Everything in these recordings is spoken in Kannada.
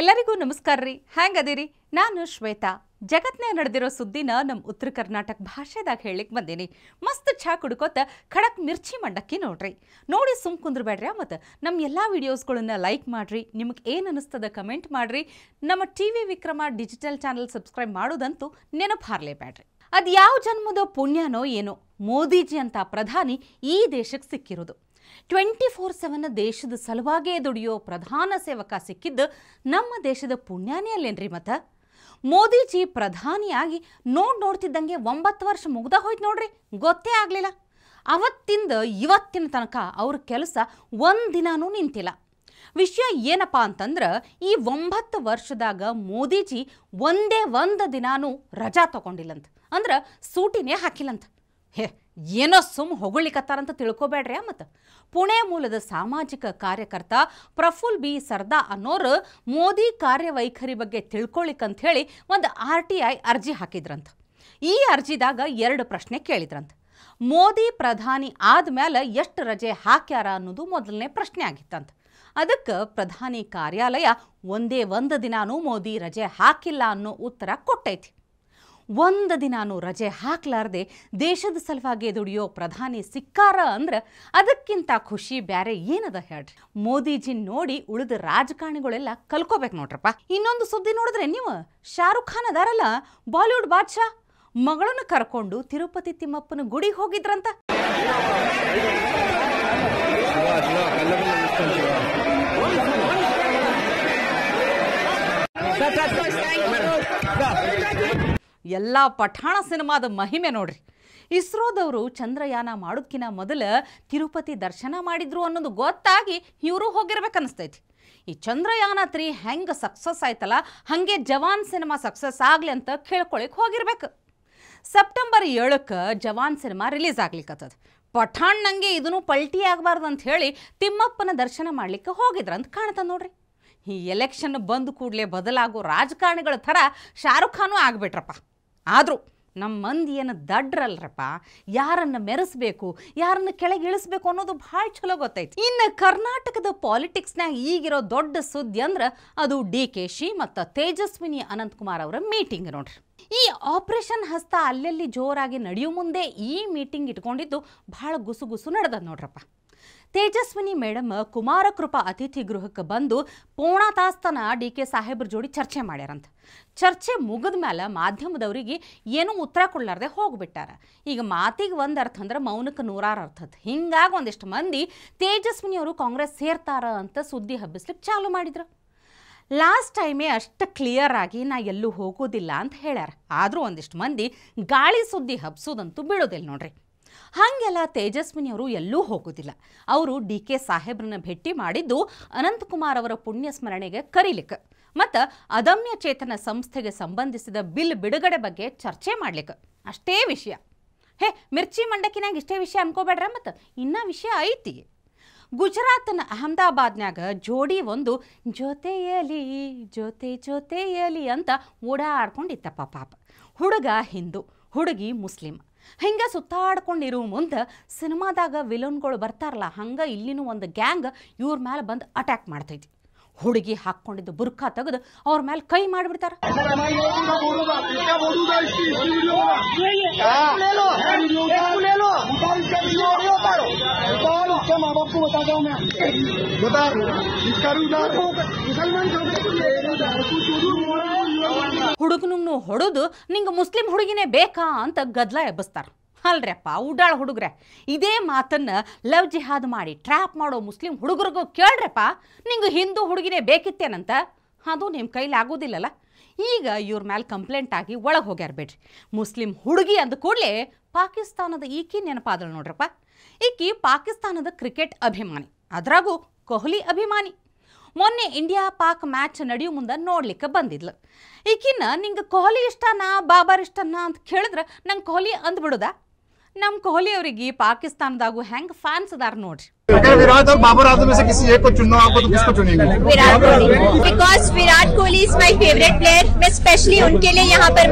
ಎಲ್ಲರಿಗೂ ನಮಸ್ಕಾರ ರೀ ಹ್ಯಾಂಗದಿರಿ ನಾನು ಶ್ವೇತಾ ಜಗತ್ನೇ ನಡೆದಿರೋ ಸುದ್ದಿನ ನಮ್ಮ ಉತ್ತರ ಕರ್ನಾಟಕ ಭಾಷೆದಾಗ ಹೇಳಿಕ್ ಬಂದೀನಿ ಮಸ್ತ್ ಛಾ ಕುಡ್ಕೋತ ಖಡಕ್ ಮಿರ್ಚಿ ಮಂಡಕ್ಕಿ ನೋಡ್ರಿ ನೋಡಿ ಸುಮ್ ಕುಂದ್ರಬೇಡ್ರಿ ಮತ್ತು ನಮ್ಮ ಎಲ್ಲ ವಿಡಿಯೋಸ್ಗಳನ್ನ ಲೈಕ್ ಮಾಡ್ರಿ ನಿಮಗೆ ಏನು ಅನ್ನಿಸ್ತದ ಕಮೆಂಟ್ ಮಾಡ್ರಿ ನಮ್ಮ T V Vikrama digital channel subscribe ಮಾಡೋದಂತೂ ನೆನಪು ಹಾರ್ಲೇಬ್ಯಾಡ್ರಿ ಅದು ಯಾವ ಜನ್ಮದ ಪುಣ್ಯನೋ ಏನೋ ಮೋದಿಜಿ ಅಂತ ಪ್ರಧಾನಿ ಈ ದೇಶಕ್ಕೆ ಸಿಕ್ಕಿರೋದು ಟ್ವೆಂಟಿ ಫೋರ್ ಸೆವೆನ್ ದೇಶದ ಸಲುವಾಗೇ ದುಡಿಯೋ ಪ್ರಧಾನ ಸೇವಕ ಸಿಕ್ಕಿದ್ದು ನಮ್ಮ ದೇಶದ ಪುಣ್ಯಾನೇ ಅಲ್ಲೇನ್ರಿ ಮತ ಮೋದಿಜಿ ಪ್ರಧಾನಿಯಾಗಿ ನೋಡ್ ನೋಡ್ತಿದ್ದಂಗೆ ಒಂಬತ್ತು ವರ್ಷ ಮುಗ್ದ ಹೋಯ್ತು ನೋಡ್ರಿ ಗೊತ್ತೇ ಆಗಲಿಲ್ಲ ಅವತ್ತಿಂದ ಇವತ್ತಿನ ತನಕ ಅವ್ರ ಕೆಲಸ ಒಂದಿನೂ ನಿಂತಿಲ್ಲ ವಿಷಯ ಏನಪ್ಪ ಅಂತಂದ್ರೆ ಈ ಒಂಬತ್ತು ವರ್ಷದಾಗ ಮೋದಿಜಿ ಒಂದೇ ಒಂದು ದಿನಾನೂ ರಜಾ ತಗೊಂಡಿಲ್ಲಂತ ಅಂದ್ರೆ ಸೂಟಿನೇ ಹಾಕಿಲ್ಲಂತ ಹೇ ಏನೋ ಸುಮ್ ಹೊಗಳಿಕತ್ತಾರಂತ ತಿಳ್ಕೊಬೇಡ್ರಿ ಮತ್ತು ಪುಣೆ ಮೂಲದ ಸಾಮಾಜಿಕ ಕಾರ್ಯಕರ್ತ ಪ್ರಫುಲ್ ಬಿ ಸರ್ದಾ ಅನ್ನೋರು ಮೋದಿ ಕಾರ್ಯವೈಖರಿ ಬಗ್ಗೆ ತಿಳ್ಕೊಳಿಕಂತ ಹೇಳಿ ಒಂದು ಆರ್ ಟಿ ಐ ಅರ್ಜಿ ಹಾಕಿದ್ರಂತ ಈ ಅರ್ಜಿದಾಗ ಎರಡು ಪ್ರಶ್ನೆ ಕೇಳಿದ್ರಂತ ಮೋದಿ ಪ್ರಧಾನಿ ಮೇಲೆ ಎಷ್ಟು ರಜೆ ಹಾಕ್ಯಾರ ಅನ್ನೋದು ಮೊದಲನೇ ಪ್ರಶ್ನೆ ಆಗಿತ್ತಂತ ಅದಕ್ಕೆ ಪ್ರಧಾನಿ ಕಾರ್ಯಾಲಯ ಒಂದೇ ಒಂದು ದಿನಾನೂ ಮೋದಿ ರಜೆ ಹಾಕಿಲ್ಲ ಅನ್ನೋ ಉತ್ತರ ಕೊಟ್ಟೈತಿ ಒಂದ ದಿನಾನು ರಜೆ ಹಾಕ್ಲಾರ್ದೆ ದೇಶದ ಸಲುವಾಗಿ ದುಡಿಯೋ ಪ್ರಧಾನಿ ಸಿಕ್ಕಾರ ಅಂದ್ರ ಅದಕ್ಕಿಂತ ಖುಷಿ ಬ್ಯಾರೆ ಏನದ ಹೇಳ್ರಿ ಮೋದಿಜಿ ನೋಡಿ ಉಳಿದ ರಾಜಕಾರಣಿಗಳೆಲ್ಲ ಕಲ್ಕೋಬೇಕು ನೋಡ್ರಪ್ಪ ಇನ್ನೊಂದು ಸುದ್ದಿ ನೋಡಿದ್ರೆ ನೀವು ಶಾರುಖ್ ಖಾನ್ ಅದಾರಲ್ಲ ಬಾಲಿವುಡ್ ಬಾದ್ಶಾ ಮಗಳನ್ನು ಕರ್ಕೊಂಡು ತಿರುಪತಿ ತಿಮ್ಮಪ್ಪನ ಗುಡಿಗೆ ಹೋಗಿದ್ರಂತ ಎಲ್ಲ ಪಠಾಣ ಸಿನಿಮಾದ ಮಹಿಮೆ ನೋಡ್ರಿ ಇಸ್ರೋದವರು ಚಂದ್ರಯಾನ ಮಾಡೋಕ್ಕಿನ ಮೊದಲು ತಿರುಪತಿ ದರ್ಶನ ಮಾಡಿದ್ರು ಅನ್ನೋದು ಗೊತ್ತಾಗಿ ಇವರು ಹೋಗಿರ್ಬೇಕನ್ನಿಸ್ತೈತಿ ಈ ಚಂದ್ರಯಾನ ತ್ರೀ ಹೆಂಗೆ ಸಕ್ಸಸ್ ಆಯ್ತಲ್ಲ ಹಾಗೆ ಜವಾನ್ ಸಿನಿಮಾ ಸಕ್ಸಸ್ ಆಗಲಿ ಅಂತ ಕೇಳ್ಕೊಳಕ್ಕೆ ಹೋಗಿರ್ಬೇಕು ಸೆಪ್ಟೆಂಬರ್ ಏಳಕ್ಕೆ ಜವಾನ್ ಸಿನಿಮಾ ರಿಲೀಸ್ ಆಗ್ಲಿಕ್ಕತ್ತದ ಪಠಾಣ್ ನಂಗೆ ಇದನ್ನು ಪಲ್ಟಿ ಆಗಬಾರ್ದು ಅಂತ ಹೇಳಿ ತಿಮ್ಮಪ್ಪನ ದರ್ಶನ ಮಾಡಲಿಕ್ಕೆ ಮಾಡ್ಲಿಕ್ಕೆ ಅಂತ ಕಾಣ್ತದೆ ನೋಡ್ರಿ ಈ ಎಲೆಕ್ಷನ್ ಬಂದ ಕೂಡಲೇ ಬದಲಾಗೋ ರಾಜಕಾರಣಿಗಳ ಥರ ಶಾರುಖ್ ಖಾನೂ ಆಗ್ಬಿಟ್ರಪ್ಪ ಆದರೂ ನಮ್ಮ ಮಂದಿ ಏನು ದಡ್ರಲ್ರಪ್ಪ ಯಾರನ್ನು ಮೆರೆಸ್ಬೇಕು ಯಾರನ್ನು ಕೆಳಗೆ ಇಳಿಸ್ಬೇಕು ಅನ್ನೋದು ಭಾಳ ಚಲೋ ಗೊತ್ತೈತಿ ಇನ್ನು ಕರ್ನಾಟಕದ ಪಾಲಿಟಿಕ್ಸ್ನಾಗ ಈಗಿರೋ ದೊಡ್ಡ ಸುದ್ದಿ ಅಂದ್ರೆ ಅದು ಡಿ ಕೆ ಶಿ ಮತ್ತು ತೇಜಸ್ವಿನಿ ಅನಂತಕುಮಾರ್ ಅವರ ಮೀಟಿಂಗ್ ನೋಡ್ರಿ ಈ ಆಪರೇಷನ್ ಹಸ್ತ ಅಲ್ಲಲ್ಲಿ ಜೋರಾಗಿ ನಡೆಯೋ ಮುಂದೆ ಈ ಮೀಟಿಂಗ್ ಇಟ್ಕೊಂಡಿದ್ದು ಬಹಳ ಗುಸುಗುಸು ನಡೆದ ನೋಡ್ರಪ್ಪ ತೇಜಸ್ವಿನಿ ಮೇಡಮ್ ಕುಮಾರಕೃಪಾ ಅತಿಥಿ ಗೃಹಕ್ಕೆ ಬಂದು ಪೋಣ ತಾಸ್ತನ ಡಿ ಕೆ ಸಾಹೇಬ್ರ ಜೋಡಿ ಚರ್ಚೆ ಮಾಡ್ಯಾರಂತ ಚರ್ಚೆ ಮುಗಿದ ಮೇಲೆ ಮಾಧ್ಯಮದವರಿಗೆ ಏನೂ ಉತ್ತರ ಕೊಡ್ಲಾರ್ದೆ ಹೋಗ್ಬಿಟ್ಟಾರ ಈಗ ಮಾತಿಗೆ ಒಂದು ಅರ್ಥ ಅಂದ್ರೆ ಮೌನಕ್ಕೆ ನೂರಾರು ಅರ್ಥ ಹಿಂಗಾಗಿ ಒಂದಿಷ್ಟು ಮಂದಿ ತೇಜಸ್ವಿನಿ ಅವರು ಕಾಂಗ್ರೆಸ್ ಸೇರ್ತಾರ ಅಂತ ಸುದ್ದಿ ಹಬ್ಬಿಸ್ಲಿಕ್ಕೆ ಚಾಲು ಮಾಡಿದ್ರು ಲಾಸ್ಟ್ ಟೈಮೇ ಅಷ್ಟು ಕ್ಲಿಯರ್ ಆಗಿ ನಾ ಎಲ್ಲೂ ಹೋಗೋದಿಲ್ಲ ಅಂತ ಹೇಳ್ಯಾರ ಆದರೂ ಒಂದಿಷ್ಟು ಮಂದಿ ಗಾಳಿ ಸುದ್ದಿ ಹಬ್ಸೋದಂತೂ ಬೀಳೋದಿಲ್ಲ ನೋಡ್ರಿ ಹಾಗೆಲ್ಲ ತೇಜಸ್ವಿನಿಯವರು ಎಲ್ಲೂ ಹೋಗೋದಿಲ್ಲ ಅವರು ಡಿ ಕೆ ಸಾಹೇಬ್ರನ್ನ ಭೇಟಿ ಮಾಡಿದ್ದು ಅನಂತಕುಮಾರ್ ಅವರ ಪುಣ್ಯ ಸ್ಮರಣೆಗೆ ಕರೀಲಿಕ್ಕೆ ಮತ್ತು ಅದಮ್ಯ ಚೇತನ ಸಂಸ್ಥೆಗೆ ಸಂಬಂಧಿಸಿದ ಬಿಲ್ ಬಿಡುಗಡೆ ಬಗ್ಗೆ ಚರ್ಚೆ ಮಾಡ್ಲಿಕ್ಕೆ ಅಷ್ಟೇ ವಿಷಯ ಹೇ ಮಿರ್ಚಿ ಮಂಡಕ್ಕಿನಾಗ ಇಷ್ಟೇ ವಿಷಯ ಅನ್ಕೋಬೇಡ್ರ ಮತ್ತು ಇನ್ನೂ ವಿಷಯ ಐತಿ ಗುಜರಾತ್ನ ಅಹಮದಾಬಾದ್ನ್ಯಾಗ ಜೋಡಿ ಒಂದು ಜೊತೆಯಲಿ ಜೊತೆ ಜೊತೆಯಲಿ ಅಂತ ಓಡಾಡ್ಕೊಂಡಿತ್ತಪ್ಪ ಪಾಪ ಹುಡುಗ ಹಿಂದೂ ಹುಡುಗಿ ಮುಸ್ಲಿಂ ಹಿಂಗೆ ಸುತ್ತಾಡ್ಕೊಂಡಿರೋ ಮುಂದೆ ಸಿನಿಮಾದಾಗ ವಿಲನ್ಗಳು ಬರ್ತಾರಲ್ಲ ಹಂಗೆ ಇಲ್ಲಿನೂ ಒಂದು ಗ್ಯಾಂಗ್ ಇವ್ರ ಮೇಲೆ ಬಂದು ಅಟ್ಯಾಕ್ ಮಾಡ್ತೈತಿ ಹುಡುಗಿ ಹಾಕ್ಕೊಂಡಿದ್ದು ಬುರ್ಕಾ ತೆಗೆದು ಅವ್ರ ಮೇಲೆ ಕೈ ಮಾಡಿಬಿಡ್ತಾರೆ ಹುಡುಗನು ಹುಡುಗನನ್ನು ನಿಂಗ ನಿಂಗೆ ಮುಸ್ಲಿಂ ಹುಡುಗಿನೇ ಬೇಕಾ ಅಂತ ಗದ್ಲ ಎಬ್ಬಿಸ್ತಾರ ಅಲ್ರಪ್ಪ ಉಡಾಳ ಹುಡುಗ್ರೆ ಇದೇ ಮಾತನ್ನ ಲವ್ ಜಿಹಾದ್ ಮಾಡಿ ಟ್ರ್ಯಾಪ್ ಮಾಡೋ ಮುಸ್ಲಿಂ ಹುಡುಗರಿಗೂ ಕೇಳ್ರಪ್ಪ ನಿಂಗ ಹಿಂದೂ ಹುಡುಗಿನೇ ಬೇಕಿತ್ತೇನಂತ ಅದು ನಿಮ್ಮ ಕೈಲಿ ಆಗೋದಿಲ್ಲಲ್ಲ ಈಗ ಇವ್ರ ಮ್ಯಾಲೆ ಕಂಪ್ಲೇಂಟ್ ಆಗಿ ಒಳಗೆ ಹೋಗ್ಯಾರ ಬಿಡ್ರಿ ಮುಸ್ಲಿಂ ಹುಡುಗಿ ಅಂದ ಕೂಡಲೇ ಪಾಕಿಸ್ತಾನದ ಈಕಿ ನೆನಪಾದಳು ನೋಡ್ರಪ್ಪ ಈಕಿ ಪಾಕಿಸ್ತಾನದ ಕ್ರಿಕೆಟ್ ಅಭಿಮಾನಿ ಅದ್ರಾಗೂ ಕೊಹ್ಲಿ ಅಭಿಮಾನಿ ಮೊನ್ನೆ ಇಂಡಿಯಾ ಪಾಕ್ ಮ್ಯಾಚ್ ನಡೆಯೋ ಮುಂದೆ ನೋಡ್ಲಿಕ್ಕೆ ಬಂದಿದ್ಲು ಈಕಿನ್ನ ನಿಂಗೆ ಕೊಹ್ಲಿ ಇಷ್ಟನಾ ಬಾಬರ್ ಇಷ್ಟನಾ ಅಂತ ಕೇಳಿದ್ರೆ ನಂಗೆ ಕೊಹ್ಲಿ ಅಂದ್ಬಿಡುದ ನಮ್ಮ ಕೊಹ್ಲಿ ಅವರಿಗೆ ಪಾಕಿಸ್ತಾನದಾಗೂ ಹೆಂಗ್ ಫ್ಯಾನ್ಸ್ ಅದಾರ ನೋಡ್ರಿ Virat because Virat Kohli is my favourite player my specially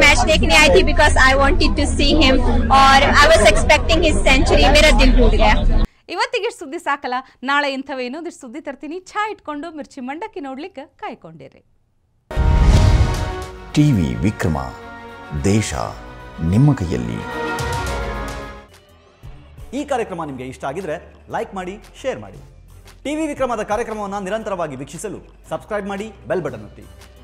match ದೇಖನೆ यहाँ ಬಿಕಾಸ್ ಐ देखने आई to because him or I was expecting his century was expecting ಇವತ್ತಿಗೆ ಸುದ್ದಿ ಸಾಕಲ್ಲ ನಾಳೆ ಇಂಥವೇ ಇನ್ನೊಂದಿಷ್ಟು ಸುದ್ದಿ ತರ್ತೀನಿ ಛಾ ಇಟ್ಕೊಂಡು ಮಿರ್ಚಿ ಮಂಡಕ್ಕಿ ನೋಡ್ಲಿಕ್ಕೆ ಕಾಯ್ಕೊಂಡಿರಿ ಟಿವಿ ವಿಕ್ರಮ ದೇಶ ನಿಮ್ಮ ಕೈಯಲ್ಲಿ ಈ ಕಾರ್ಯಕ್ರಮ ನಿಮಗೆ ಇಷ್ಟ ಆಗಿದ್ರೆ ಲೈಕ್ ಮಾಡಿ ಶೇರ್ ಮಾಡಿ ಟಿವಿ ವಿಕ್ರಮದ ಕಾರ್ಯಕ್ರಮವನ್ನು ನಿರಂತರವಾಗಿ ವೀಕ್ಷಿಸಲು ಸಬ್ಸ್ಕ್ರೈಬ್ ಮಾಡಿ ಬೆಲ್ ಬಟನ್ ಒತ್ತಿ